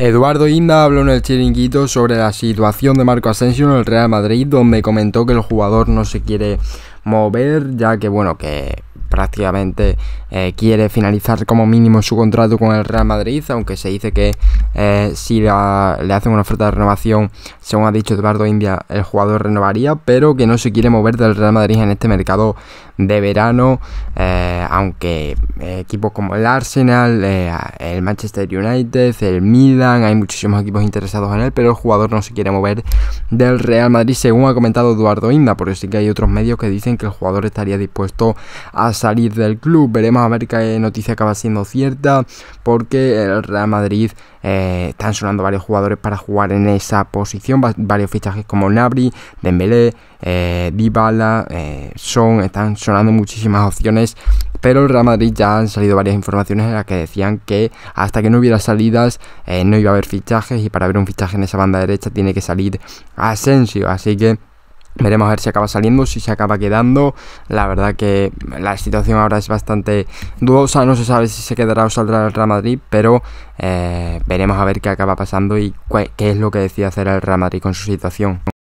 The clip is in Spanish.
Eduardo Inda habló en el chiringuito sobre la situación de Marco Asensio en el Real Madrid, donde comentó que el jugador no se quiere mover, ya que bueno, que prácticamente eh, quiere finalizar como mínimo su contrato con el Real Madrid, aunque se dice que eh, si le hacen una oferta de renovación, según ha dicho Eduardo India, el jugador renovaría, pero que no se quiere mover del Real Madrid en este mercado de verano, eh, aunque equipos como el Arsenal, el Manchester United, el Milan, hay muchísimos equipos interesados en él, pero el jugador no se quiere mover del Real Madrid, según ha comentado Eduardo Inda, porque sí que hay otros medios que dicen que el jugador estaría dispuesto a salir del club. Veremos a ver qué noticia acaba siendo cierta, porque el Real Madrid eh, están sonando varios jugadores para jugar en esa posición, varios fichajes como Nabri, Dembélé, eh, eh, Son, están sonando muchísimas opciones pero el Real Madrid ya han salido varias informaciones en las que decían que hasta que no hubiera salidas eh, no iba a haber fichajes y para ver un fichaje en esa banda derecha tiene que salir Asensio. Así que Veremos a ver si acaba saliendo, si se acaba quedando. La verdad que la situación ahora es bastante dudosa. No se sabe si se quedará o saldrá el Real Madrid, pero eh, veremos a ver qué acaba pasando y qué es lo que decide hacer el Real Madrid con su situación.